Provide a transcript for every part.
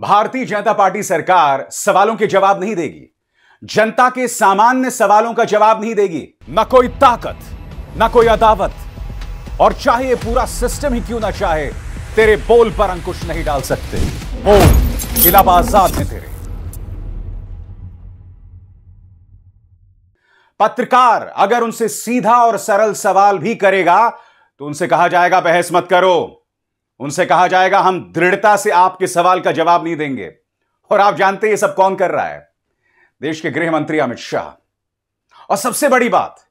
भारतीय जनता पार्टी सरकार सवालों के जवाब नहीं देगी जनता के सामान्य सवालों का जवाब नहीं देगी ना कोई ताकत ना कोई अदावत और चाहे पूरा सिस्टम ही क्यों ना चाहे तेरे बोल पर अंकुश नहीं डाल सकते बोल इलाब आजाद है तेरे पत्रकार अगर उनसे सीधा और सरल सवाल भी करेगा तो उनसे कहा जाएगा बहस मत करो उनसे कहा जाएगा हम दृढ़ता से आपके सवाल का जवाब नहीं देंगे और आप जानते हैं ये सब कौन कर रहा है देश के गृह मंत्री अमित शाह और सबसे बड़ी बात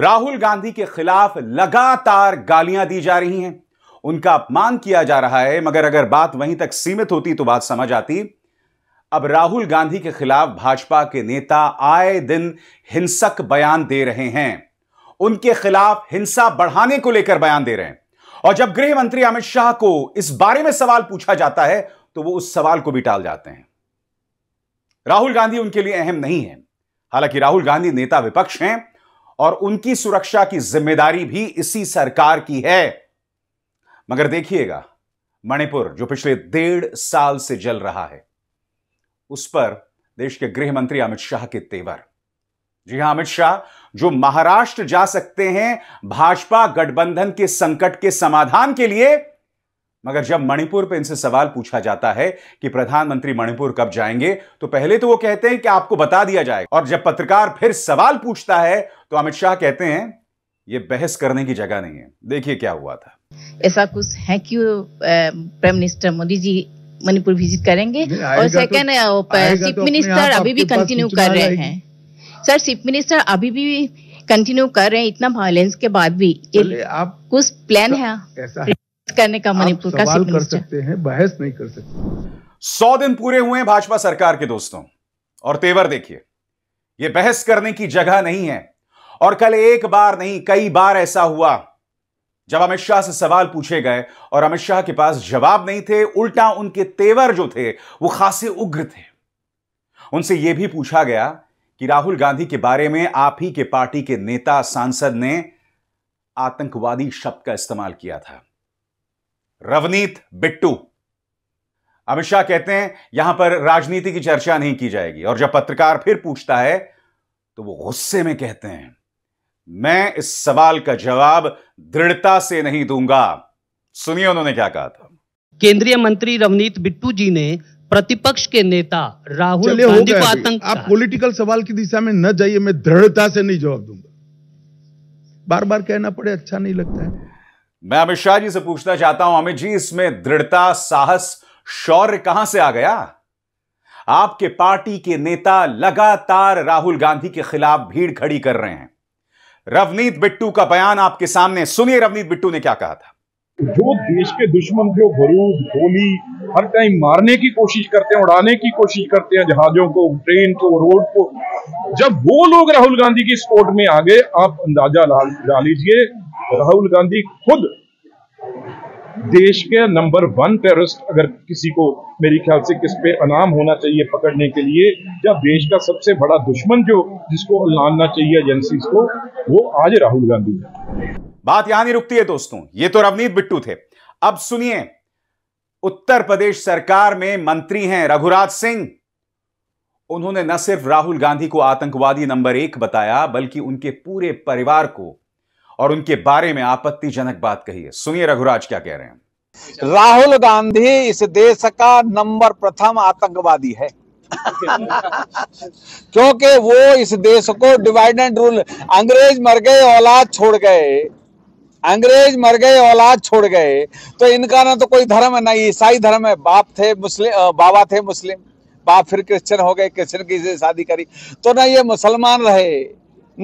राहुल गांधी के खिलाफ लगातार गालियां दी जा रही हैं उनका अपमान किया जा रहा है मगर अगर बात वहीं तक सीमित होती तो बात समझ आती अब राहुल गांधी के खिलाफ भाजपा के नेता आए दिन हिंसक बयान दे रहे हैं उनके खिलाफ हिंसा बढ़ाने को लेकर बयान दे रहे हैं और जब गृह मंत्री अमित शाह को इस बारे में सवाल पूछा जाता है तो वो उस सवाल को भी टाल जाते हैं राहुल गांधी उनके लिए अहम नहीं है हालांकि राहुल गांधी नेता विपक्ष हैं और उनकी सुरक्षा की जिम्मेदारी भी इसी सरकार की है मगर देखिएगा मणिपुर जो पिछले डेढ़ साल से जल रहा है उस पर देश के गृह मंत्री अमित शाह के तेवर जी हां अमित शाह जो महाराष्ट्र जा सकते हैं भाजपा गठबंधन के संकट के समाधान के लिए मगर जब मणिपुर पे इनसे सवाल पूछा जाता है कि प्रधानमंत्री मणिपुर कब जाएंगे तो पहले तो वो कहते हैं कि आपको बता दिया जाएगा और जब पत्रकार फिर सवाल पूछता है तो अमित शाह कहते हैं ये बहस करने की जगह नहीं है देखिए क्या हुआ था ऐसा कुछ है कि prime minister Modi ji Manipur visit करेंगे और सेकंड चीफ मिनिस्टर अभी भी कंटिन्यू कर रहे हैं सर चीफ मिनिस्टर अभी भी कंटिन्यू कर रहे हैं इतना वायलेंस के बाद भी आप कुछ प्लान है करने का मणिपुर का सवाल कर सकते हैं बहस नहीं कर सकते सौ दिन पूरे हुए भाजपा सरकार के दोस्तों और तेवर देखिए यह बहस करने की जगह नहीं है और कल एक बार नहीं कई बार ऐसा हुआ जब अमित शाह से सवाल पूछे गए और अमित शाह के पास जवाब नहीं थे उल्टा उनके तेवर जो थे वो खासे उग्र थे उनसे यह भी पूछा गया कि राहुल गांधी के बारे में आप ही के पार्टी के नेता सांसद ने आतंकवादी शब्द का इस्तेमाल किया था रवनीत बिट्टू अमित शाह कहते हैं यहां पर राजनीति की चर्चा नहीं की जाएगी और जब पत्रकार फिर पूछता है तो वो गुस्से में कहते हैं मैं इस सवाल का जवाब दृढ़ता से नहीं दूंगा सुनिए उन्होंने क्या कहा था केंद्रीय मंत्री रवनीत बिट्टू जी ने प्रतिपक्ष के नेता राहुल गांधी को आतंक आप पॉलिटिकल सवाल की दिशा में न जाइए मैं दृढ़ता से नहीं जवाब दूंगा बार बार कहना पड़े अच्छा नहीं लगता है मैं अमित शाह जी से पूछना चाहता हूं अमित जी इसमें दृढ़ता साहस शौर्य कहां से आ गया आपके पार्टी के नेता लगातार राहुल गांधी के खिलाफ भीड़ खड़ी कर रहे हैं रवनीत बिट्टू का बयान आपके सामने सुनिए रवनीत बिट्टू ने क्या कहा था जो देश के दुश्मन जो भरूद होली हर टाइम मारने की कोशिश करते हैं उड़ाने की कोशिश करते हैं जहाजों को ट्रेन को रोड को जब वो लोग राहुल गांधी की सपोर्ट में आ गए आप अंदाजा ला लीजिए राहुल गांधी खुद देश के नंबर वन टेररिस्ट अगर किसी को मेरे ख्याल से किस पे अनाम होना चाहिए पकड़ने के लिए या देश का सबसे बड़ा दुश्मन जो जिसको लानना चाहिए एजेंसी को वो आज राहुल गांधी है बात यहां नहीं रुकती है दोस्तों ये तो रवनीत बिट्टू थे अब सुनिए उत्तर प्रदेश सरकार में मंत्री हैं रघुराज सिंह उन्होंने न सिर्फ राहुल गांधी को आतंकवादी नंबर एक बताया बल्कि उनके पूरे परिवार को और उनके बारे में आपत्तिजनक बात कही है सुनिए रघुराज क्या कह रहे हैं राहुल गांधी इस देश का नंबर प्रथम आतंकवादी है क्योंकि वो इस देश को डिवाइड एंड रूल अंग्रेज मर गए औलाद छोड़ गए अंग्रेज मर गए औलाद छोड़ गए तो इनका ना तो कोई धर्म है ना ईसाई धर्म है बाप थे मुस्लिम बाबा थे मुस्लिम बाप फिर क्रिश्चियन हो गए क्रिश्चियन की शादी करी तो ना ये मुसलमान रहे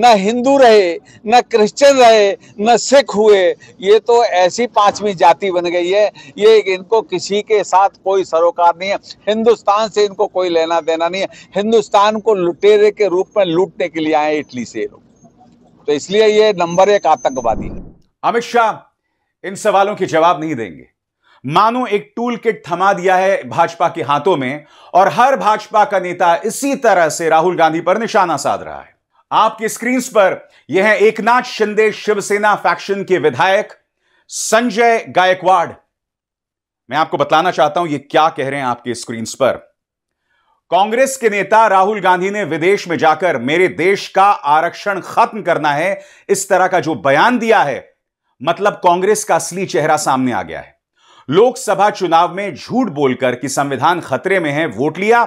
ना हिंदू रहे ना क्रिश्चियन रहे ना सिख हुए ये तो ऐसी पांचवी जाति बन गई है ये इनको किसी के साथ कोई सरोकार नहीं है हिंदुस्तान से इनको कोई लेना देना नहीं है हिंदुस्तान को लुटेरे के रूप में लूटने के लिए आए इटली से लोग तो इसलिए ये नंबर एक आतंकवादी है अमित शाह इन सवालों के जवाब नहीं देंगे मानो एक टूल किट थमा दिया है भाजपा के हाथों में और हर भाजपा का नेता इसी तरह से राहुल गांधी पर निशाना साध रहा है आपके स्क्रीन पर यह है एकनाथ शिंदे शिवसेना फैक्शन के विधायक संजय गायकवाड़ मैं आपको बतलाना चाहता हूं ये क्या कह रहे हैं आपके स्क्रीन पर कांग्रेस के नेता राहुल गांधी ने विदेश में जाकर मेरे देश का आरक्षण खत्म करना है इस तरह का जो बयान दिया है मतलब कांग्रेस का असली चेहरा सामने आ गया है लोकसभा चुनाव में झूठ बोलकर कि संविधान खतरे में है वोट लिया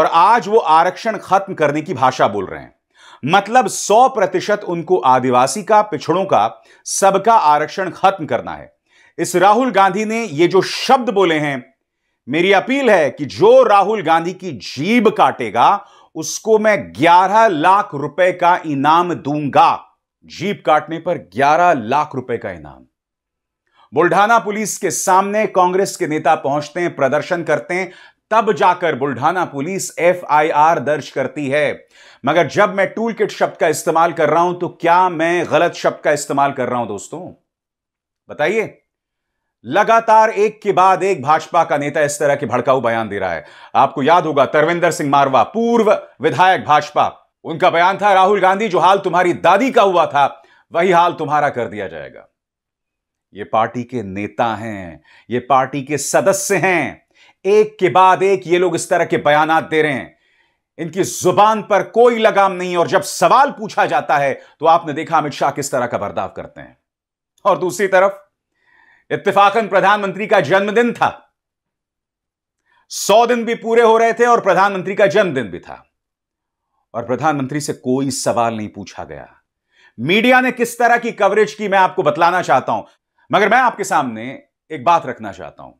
और आज वो आरक्षण खत्म करने की भाषा बोल रहे हैं मतलब 100 प्रतिशत उनको आदिवासी का पिछड़ों का सबका आरक्षण खत्म करना है इस राहुल गांधी ने ये जो शब्द बोले हैं मेरी अपील है कि जो राहुल गांधी की जीभ काटेगा उसको मैं 11 लाख रुपए का इनाम दूंगा जीप काटने पर 11 लाख रुपए का इनाम बुल्ढाना पुलिस के सामने कांग्रेस के नेता पहुंचते हैं प्रदर्शन करते हैं तब जाकर बुल्ढाना पुलिस एफआईआर दर्ज करती है मगर जब मैं टूल किट शब्द का इस्तेमाल कर रहा हूं तो क्या मैं गलत शब्द का इस्तेमाल कर रहा हूं दोस्तों बताइए लगातार एक के बाद एक भाजपा का नेता इस तरह के भड़काऊ बयान दे रहा है आपको याद होगा तरविंदर सिंह मारवा पूर्व विधायक भाजपा उनका बयान था राहुल गांधी जो हाल तुम्हारी दादी का हुआ था वही हाल तुम्हारा कर दिया जाएगा ये पार्टी के नेता हैं ये पार्टी के सदस्य हैं एक के बाद एक ये लोग इस तरह के बयान दे रहे हैं इनकी जुबान पर कोई लगाम नहीं और जब सवाल पूछा जाता है तो आपने देखा अमित शाह किस तरह का बर्ताव करते हैं और दूसरी तरफ इत्तेफाकन प्रधानमंत्री का जन्मदिन था सौ दिन भी पूरे हो रहे थे और प्रधानमंत्री का जन्मदिन भी था और प्रधानमंत्री से कोई सवाल नहीं पूछा गया मीडिया ने किस तरह की कवरेज की मैं आपको बतलाना चाहता हूं मगर मैं आपके सामने एक बात रखना चाहता हूं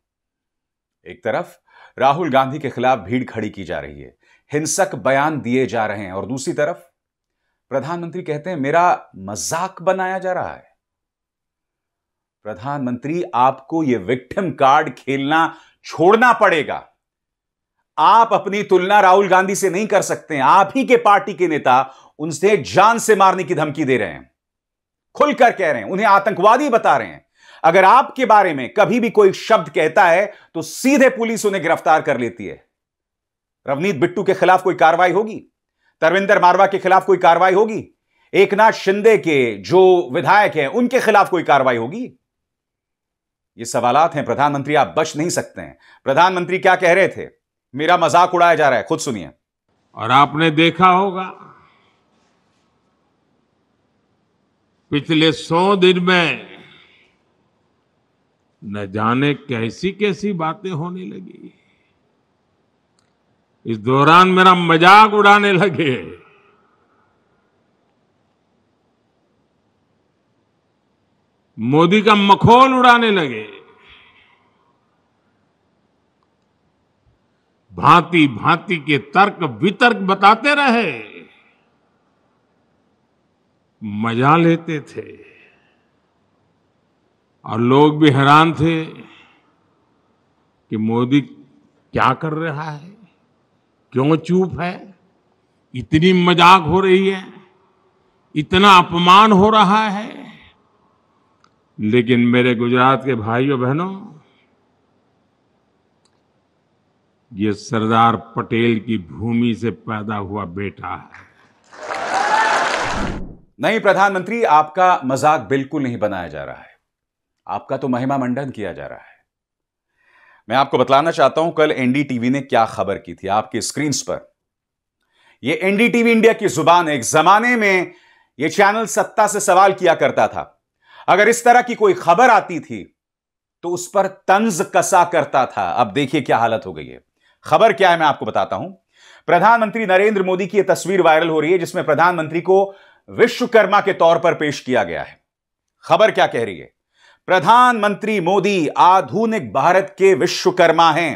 एक तरफ राहुल गांधी के खिलाफ भीड़ खड़ी की जा रही है हिंसक बयान दिए जा रहे हैं और दूसरी तरफ प्रधानमंत्री कहते हैं मेरा मजाक बनाया जा रहा है प्रधानमंत्री आपको यह विक्टिम कार्ड खेलना छोड़ना पड़ेगा आप अपनी तुलना राहुल गांधी से नहीं कर सकते आप ही के पार्टी के नेता उनसे जान से मारने की धमकी दे रहे हैं खुलकर कह रहे हैं उन्हें आतंकवादी बता रहे हैं अगर आपके बारे में कभी भी कोई शब्द कहता है तो सीधे पुलिस उन्हें गिरफ्तार कर लेती है रवनीत बिट्टू के खिलाफ कोई कार्रवाई होगी तरविंदर मारवा के खिलाफ कोई कार्रवाई होगी एक नाथ शिंदे के जो विधायक हैं उनके खिलाफ कोई कार्रवाई होगी ये सवालत हैं प्रधानमंत्री आप बच नहीं सकते हैं प्रधानमंत्री क्या कह रहे थे मेरा मजाक उड़ाया जा रहा है खुद सुनिए और आपने देखा होगा पिछले सौ दिन में न जाने कैसी कैसी बातें होने लगी इस दौरान मेरा मजाक उड़ाने लगे मोदी का मखोल उड़ाने लगे भांति भांति के तर्क वितर्क बताते रहे मजा लेते थे और लोग भी हैरान थे कि मोदी क्या कर रहा है क्यों चूप है इतनी मजाक हो रही है इतना अपमान हो रहा है लेकिन मेरे गुजरात के भाइयों बहनों ये सरदार पटेल की भूमि से पैदा हुआ बेटा है नहीं प्रधानमंत्री आपका मजाक बिल्कुल नहीं बनाया जा रहा है आपका तो महिमा मंडन किया जा रहा है मैं आपको बतलाना चाहता हूं कल एनडीटीवी ने क्या खबर की थी आपके स्क्रीन पर यह एनडीटीवी इंडिया की जुबान है एक जमाने में यह चैनल सत्ता से सवाल किया करता था अगर इस तरह की कोई खबर आती थी तो उस पर तंज कसा करता था अब देखिए क्या हालत हो गई है खबर क्या है मैं आपको बताता हूं प्रधानमंत्री नरेंद्र मोदी की यह तस्वीर वायरल हो रही है जिसमें प्रधानमंत्री को विश्वकर्मा के तौर पर पेश किया गया है खबर क्या कह रही है प्रधानमंत्री मोदी आधुनिक भारत के विश्वकर्मा हैं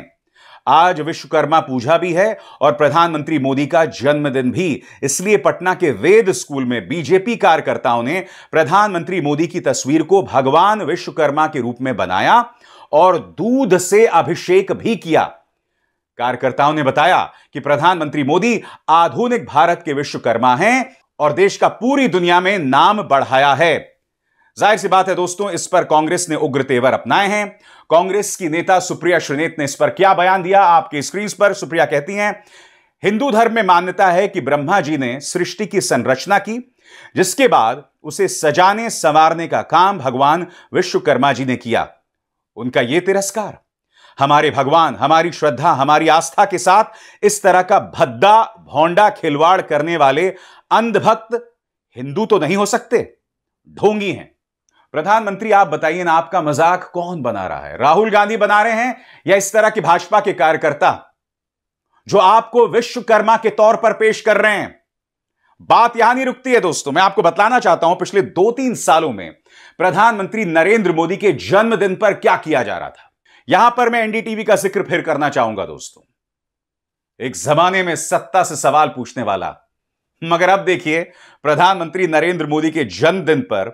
आज विश्वकर्मा पूजा भी है और प्रधानमंत्री मोदी का जन्मदिन भी इसलिए पटना के वेद स्कूल में बीजेपी कार्यकर्ताओं ने प्रधानमंत्री मोदी की तस्वीर को भगवान विश्वकर्मा के रूप में बनाया और दूध से अभिषेक भी किया कार्यकर्ताओं ने बताया कि प्रधानमंत्री मोदी आधुनिक भारत के विश्वकर्मा हैं और देश का पूरी दुनिया में नाम बढ़ाया है जाहिर सी बात है दोस्तों इस पर कांग्रेस ने उग्र तेवर अपनाए हैं कांग्रेस की नेता सुप्रिया श्रीनेत ने इस पर क्या बयान दिया आपके स्क्रीन पर सुप्रिया कहती हैं हिंदू धर्म में मान्यता है कि ब्रह्मा जी ने सृष्टि की संरचना की जिसके बाद उसे सजाने संवारने का काम भगवान विश्वकर्मा जी ने किया उनका यह तिरस्कार हमारे भगवान हमारी श्रद्धा हमारी आस्था के साथ इस तरह का भद्दा भोंडा खिलवाड़ करने वाले अंधभक्त हिंदू तो नहीं हो सकते ढोंगी हैं प्रधानमंत्री आप बताइए ना आपका मजाक कौन बना रहा है राहुल गांधी बना रहे हैं या इस तरह की भाजपा के कार्यकर्ता जो आपको विश्वकर्मा के तौर पर पेश कर रहे हैं बात यहां नहीं रुकती है दोस्तों मैं आपको बतलाना चाहता हूं पिछले दो तीन सालों में प्रधानमंत्री नरेंद्र मोदी के जन्मदिन पर क्या किया जा रहा था यहां पर मैं एनडीटीवी का जिक्र फिर करना चाहूंगा दोस्तों एक जमाने में सत्ता से सवाल पूछने वाला मगर अब देखिए प्रधानमंत्री नरेंद्र मोदी के जन्मदिन पर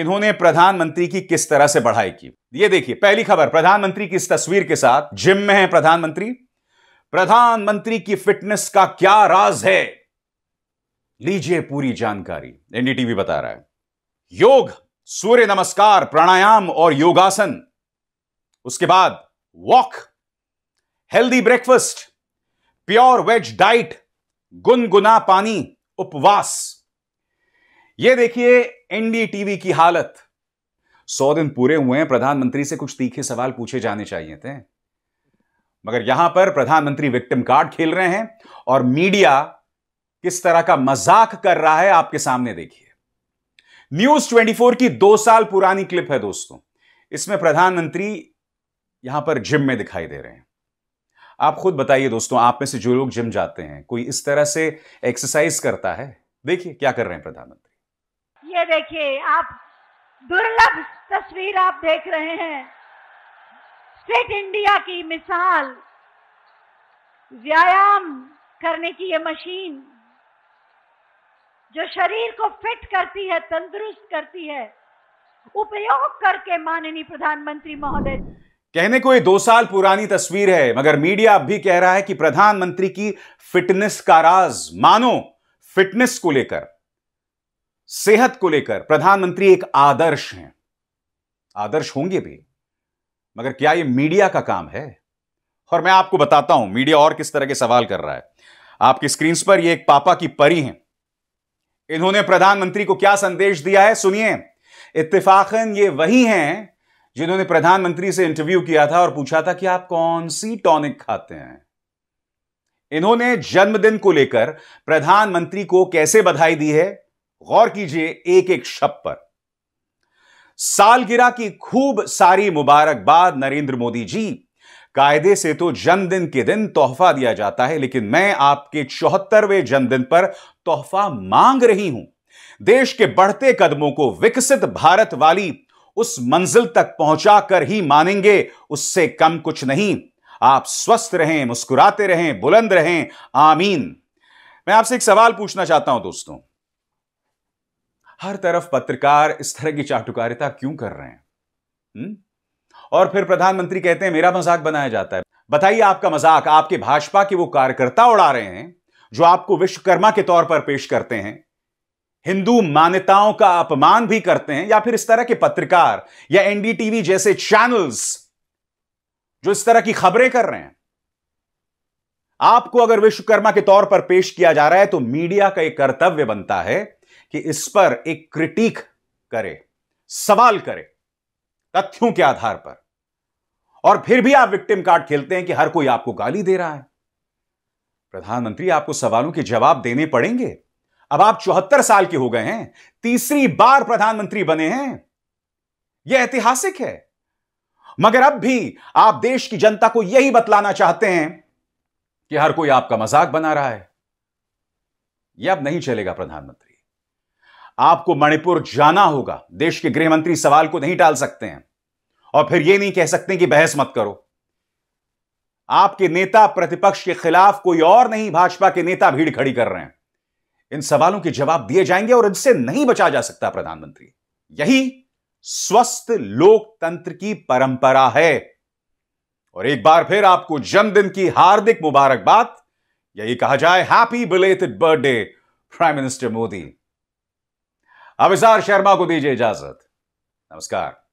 इन्होंने प्रधानमंत्री की किस तरह से बढ़ाई की ये देखिए पहली खबर प्रधानमंत्री की इस तस्वीर के साथ जिम में है प्रधानमंत्री प्रधानमंत्री की फिटनेस का क्या राज है लीजिए पूरी जानकारी एनडीटीवी बता रहा है योग सूर्य नमस्कार प्राणायाम और योगासन उसके बाद walk healthy breakfast pure veg diet गुनगुना पानी उपवास ये देखिए एनडीटीवी की हालत सौ दिन पूरे हुए हैं प्रधानमंत्री से कुछ तीखे सवाल पूछे जाने चाहिए थे मगर यहां पर प्रधानमंत्री विक्टिम कार्ड खेल रहे हैं और मीडिया किस तरह का मजाक कर रहा है आपके सामने देखिए न्यूज 24 की दो साल पुरानी क्लिप है दोस्तों इसमें प्रधानमंत्री यहाँ पर जिम में दिखाई दे रहे हैं आप खुद बताइए दोस्तों आप में से जो लोग जिम जाते हैं कोई इस तरह से एक्सरसाइज करता है देखिए क्या कर रहे हैं प्रधानमंत्री ये देखिए आप दुर्लभ तस्वीर आप देख रहे हैं फिट इंडिया की मिसाल व्यायाम करने की ये मशीन जो शरीर को फिट करती है तंदुरुस्त करती है उपयोग करके माननीय प्रधानमंत्री महोदय कहने को ये दो साल पुरानी तस्वीर है मगर मीडिया अब भी कह रहा है कि प्रधानमंत्री की फिटनेस का राज मानो फिटनेस को लेकर सेहत को लेकर प्रधानमंत्री एक आदर्श हैं आदर्श होंगे भी मगर क्या ये मीडिया का काम है और मैं आपको बताता हूं मीडिया और किस तरह के सवाल कर रहा है आपकी स्क्रीन पर ये एक पापा की परी हैं इन्होंने प्रधानमंत्री को क्या संदेश दिया है सुनिए इत्तेफाकन ये वही हैं जिन्होंने प्रधानमंत्री से इंटरव्यू किया था और पूछा था कि आप कौन सी टॉनिक खाते हैं इन्होंने जन्मदिन को लेकर प्रधानमंत्री को कैसे बधाई दी है गौर कीजिए एक एक शब्द पर सालगिरह की खूब सारी मुबारकबाद नरेंद्र मोदी जी कायदे से तो जन्मदिन के दिन तोहफा दिया जाता है लेकिन मैं आपके चौहत्तरवें जन्मदिन पर तोहफा मांग रही हूं देश के बढ़ते कदमों को विकसित भारत वाली उस मंजिल तक पहुंचाकर ही मानेंगे उससे कम कुछ नहीं आप स्वस्थ रहें मुस्कुराते रहें बुलंद रहें आमीन मैं आपसे एक सवाल पूछना चाहता हूं दोस्तों हर तरफ पत्रकार इस तरह की चाटुकारिता क्यों कर रहे हैं हुँ? हम्म? और फिर प्रधानमंत्री कहते हैं मेरा मजाक बनाया जाता है बताइए आपका मजाक आपके भाजपा के वो कार्यकर्ता उड़ा रहे हैं जो आपको विश्वकर्मा के तौर पर पेश करते हैं हिंदू मान्यताओं का अपमान भी करते हैं या फिर इस तरह के पत्रकार या एनडीटीवी जैसे चैनल्स जो इस तरह की खबरें कर रहे हैं आपको अगर विश्वकर्मा के तौर पर पेश किया जा रहा है तो मीडिया का एक कर्तव्य बनता है कि इस पर एक क्रिटिक करे सवाल करे तथ्यों के आधार पर और फिर भी आप विक्टिम कार्ड खेलते हैं कि हर कोई आपको गाली दे रहा है प्रधानमंत्री आपको सवालों के जवाब देने पड़ेंगे अब आप चौहत्तर साल के हो गए हैं तीसरी बार प्रधानमंत्री बने हैं यह ऐतिहासिक है मगर अब भी आप देश की जनता को यही बतलाना चाहते हैं कि हर कोई आपका मजाक बना रहा है यह अब नहीं चलेगा प्रधानमंत्री आपको मणिपुर जाना होगा देश के गृहमंत्री सवाल को नहीं टाल सकते हैं और फिर यह नहीं कह सकते कि बहस मत करो आपके नेता प्रतिपक्ष के खिलाफ कोई और नहीं भाजपा के नेता भीड़ खड़ी कर रहे हैं इन सवालों के जवाब दिए जाएंगे और इनसे नहीं बचा जा सकता प्रधानमंत्री यही स्वस्थ लोकतंत्र की परंपरा है और एक बार फिर आपको जन्मदिन की हार्दिक मुबारकबाद यही कहा जाए happy belated birthday prime minister Modi Avisar Sharma को दीजिए इजाजत नमस्कार